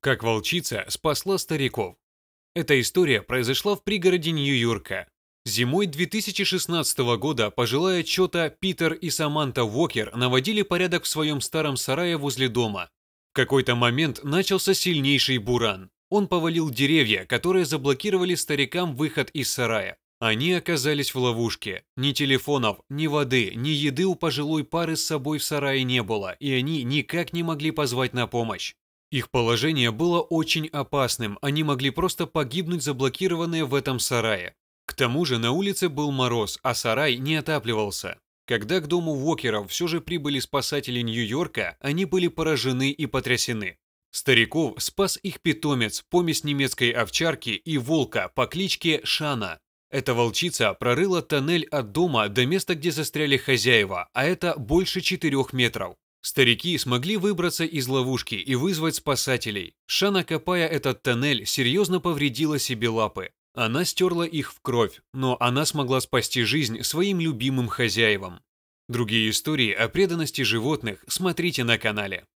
Как волчица спасла стариков. Эта история произошла в пригороде Нью-Йорка. Зимой 2016 года пожилая чета Питер и Саманта Уокер наводили порядок в своем старом сарае возле дома. В какой-то момент начался сильнейший буран. Он повалил деревья, которые заблокировали старикам выход из сарая. Они оказались в ловушке. Ни телефонов, ни воды, ни еды у пожилой пары с собой в сарае не было, и они никак не могли позвать на помощь. Их положение было очень опасным, они могли просто погибнуть заблокированные в этом сарае. К тому же на улице был мороз, а сарай не отапливался. Когда к дому Уокеров все же прибыли спасатели Нью-Йорка, они были поражены и потрясены. Стариков спас их питомец, помесь немецкой овчарки и волка по кличке Шана. Эта волчица прорыла тоннель от дома до места, где застряли хозяева, а это больше 4 метров. Старики смогли выбраться из ловушки и вызвать спасателей. Шана, копая этот тоннель, серьезно повредила себе лапы. Она стерла их в кровь, но она смогла спасти жизнь своим любимым хозяевам. Другие истории о преданности животных смотрите на канале.